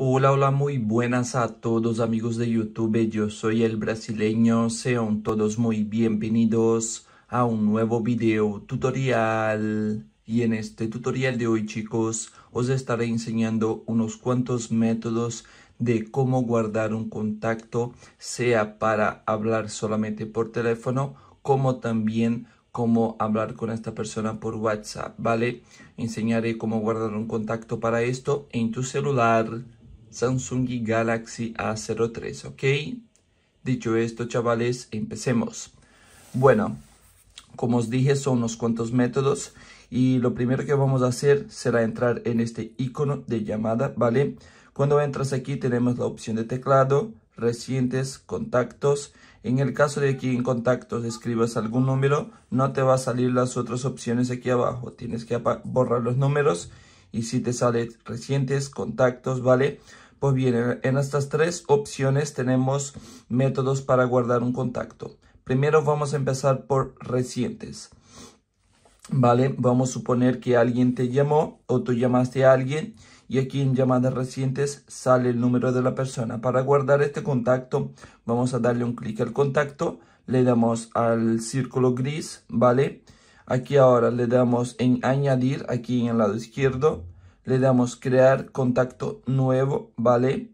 Hola, hola, muy buenas a todos amigos de YouTube, yo soy el brasileño, sean todos muy bienvenidos a un nuevo video tutorial. Y en este tutorial de hoy chicos, os estaré enseñando unos cuantos métodos de cómo guardar un contacto, sea para hablar solamente por teléfono, como también cómo hablar con esta persona por WhatsApp, ¿vale? Enseñaré cómo guardar un contacto para esto en tu celular. Samsung Galaxy A03, ¿ok? Dicho esto, chavales, empecemos. Bueno, como os dije, son unos cuantos métodos y lo primero que vamos a hacer será entrar en este icono de llamada, ¿vale? Cuando entras aquí tenemos la opción de teclado, recientes, contactos. En el caso de que en contactos escribas algún número, no te va a salir las otras opciones aquí abajo. Tienes que borrar los números y si te sale recientes, contactos, ¿vale? Pues bien, en estas tres opciones tenemos métodos para guardar un contacto. Primero vamos a empezar por recientes. ¿Vale? Vamos a suponer que alguien te llamó o tú llamaste a alguien y aquí en llamadas recientes sale el número de la persona. Para guardar este contacto vamos a darle un clic al contacto, le damos al círculo gris, ¿vale? Aquí ahora le damos en añadir, aquí en el lado izquierdo. Le damos crear contacto nuevo, ¿vale?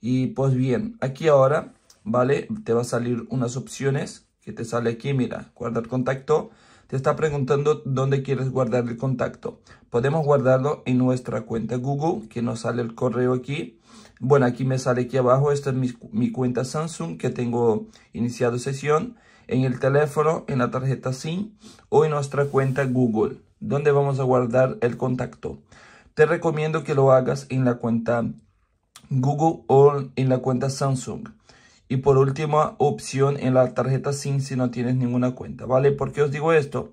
Y pues bien, aquí ahora, ¿vale? Te va a salir unas opciones que te sale aquí, mira, guardar contacto. Te está preguntando dónde quieres guardar el contacto. Podemos guardarlo en nuestra cuenta Google, que nos sale el correo aquí. Bueno, aquí me sale aquí abajo, esta es mi, cuenta Samsung que tengo iniciado sesión. En el teléfono, en la tarjeta SIM o en nuestra cuenta Google, donde vamos a guardar el contacto. Te recomiendo que lo hagas en la cuenta Google o en la cuenta Samsung. Y por última opción en la tarjeta SIM si no tienes ninguna cuenta, ¿vale? ¿Por qué os digo esto?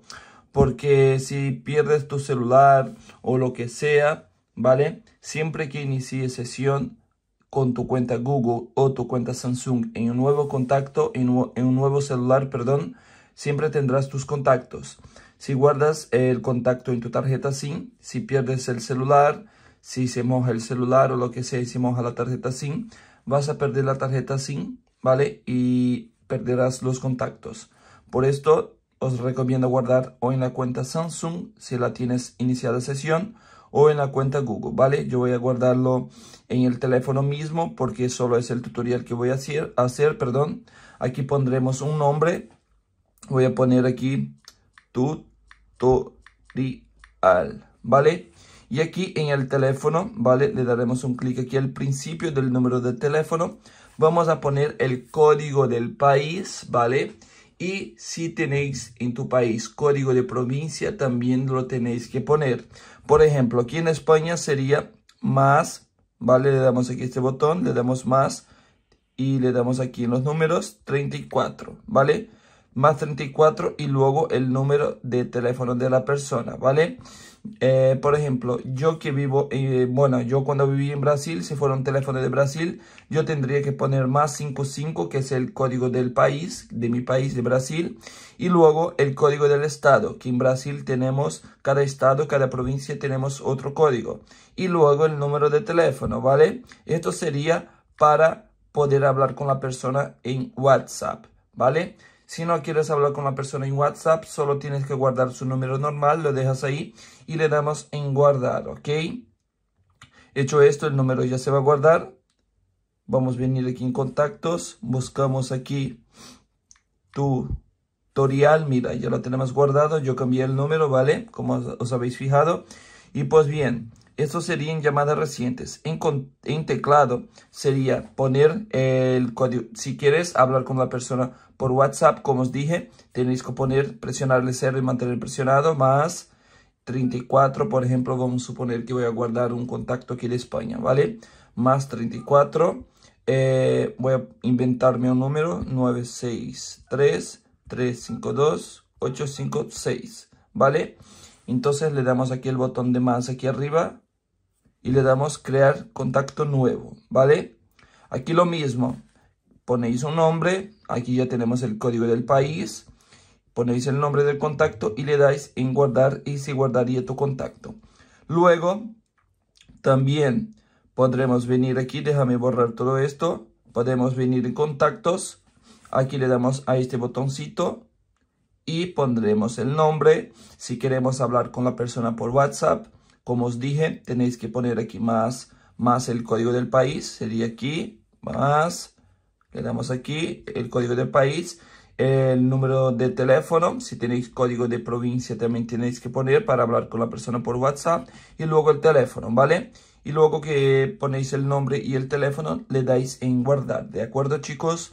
Porque si pierdes tu celular o lo que sea, ¿vale? Siempre que inicies sesión con tu cuenta Google o tu cuenta Samsung en un nuevo contacto, en, un nuevo celular, perdón, siempre tendrás tus contactos. Si guardas el contacto en tu tarjeta SIM, si pierdes el celular, si se moja el celular o lo que sea, si moja la tarjeta SIM, vas a perder la tarjeta SIM ¿vale? Y perderás los contactos. Por esto os recomiendo guardar o en la cuenta Samsung si la tienes iniciada sesión o en la cuenta Google, ¿vale? Yo voy a guardarlo en el teléfono mismo porque solo es el tutorial que voy a hacer, hacer perdón. Aquí pondremos un nombre. Voy a poner aquí tutorial, ¿vale? Y aquí en el teléfono, ¿vale? Le daremos un clic aquí al principio del número de teléfono. Vamos a poner el código del país, ¿vale? Y si tenéis en tu país código de provincia, también lo tenéis que poner. Por ejemplo, aquí en España sería más, ¿vale? Le damos aquí este botón, le damos más y le damos aquí en los números 34, ¿vale? más 34 y luego el número de teléfono de la persona, ¿vale? Eh, por ejemplo, yo que vivo, eh, bueno, yo cuando viví en Brasil, si fuera un teléfono de Brasil, yo tendría que poner más 55, que es el código del país, de mi país, de Brasil, y luego el código del estado, que en Brasil tenemos, cada estado, cada provincia tenemos otro código, y luego el número de teléfono, ¿vale? Esto sería para poder hablar con la persona en WhatsApp, ¿vale? Si no quieres hablar con la persona en WhatsApp, solo tienes que guardar su número normal, lo dejas ahí y le damos en guardar, ¿ok? Hecho esto, el número ya se va a guardar. Vamos a venir aquí en contactos, buscamos aquí tutorial, mira, ya lo tenemos guardado, yo cambié el número, ¿vale? Como os habéis fijado. Y pues bien, sería serían llamadas recientes. En, teclado sería poner el código. Si quieres hablar con la persona por WhatsApp, como os dije, tenéis que poner, presionar el cero y mantener presionado, más 34, por ejemplo, vamos a suponer que voy a guardar un contacto aquí de España, ¿vale? Más 34, eh, voy a inventarme un número, 963 352 856, ¿vale? Entonces le damos aquí el botón de más aquí arriba y le damos crear contacto nuevo, ¿vale? Aquí lo mismo, ponéis un nombre, aquí ya tenemos el código del país, ponéis el nombre del contacto y le dais en guardar y se guardaría tu contacto. Luego, también podremos venir aquí, déjame borrar todo esto, podemos venir en contactos, aquí le damos a este botoncito y pondremos el nombre, si queremos hablar con la persona por WhatsApp, como os dije, tenéis que poner aquí más, más el código del país. Sería aquí, más, le damos aquí, el código del país. El número de teléfono, si tenéis código de provincia también tenéis que poner para hablar con la persona por WhatsApp. Y luego el teléfono, ¿vale? Y luego que ponéis el nombre y el teléfono, le dais en guardar, ¿de acuerdo chicos?